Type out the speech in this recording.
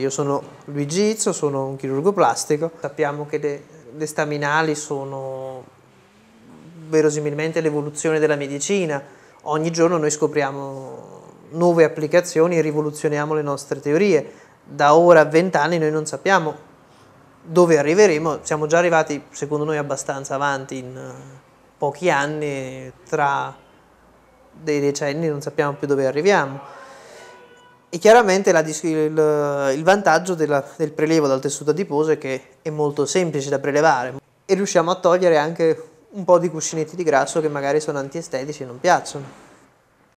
Io sono Luigi Izzo, sono un chirurgo plastico. Sappiamo che le, le staminali sono verosimilmente l'evoluzione della medicina. Ogni giorno noi scopriamo nuove applicazioni e rivoluzioniamo le nostre teorie. Da ora a vent'anni noi non sappiamo dove arriveremo, siamo già arrivati secondo noi abbastanza avanti in eh, pochi anni, tra dei decenni non sappiamo più dove arriviamo. E chiaramente la, il, il, vantaggio della, del prelevo dal tessuto adiposo è che è molto semplice da prelevare e riusciamo a togliere anche un po' di cuscinetti di grasso che magari sono antiestetici e non piacciono.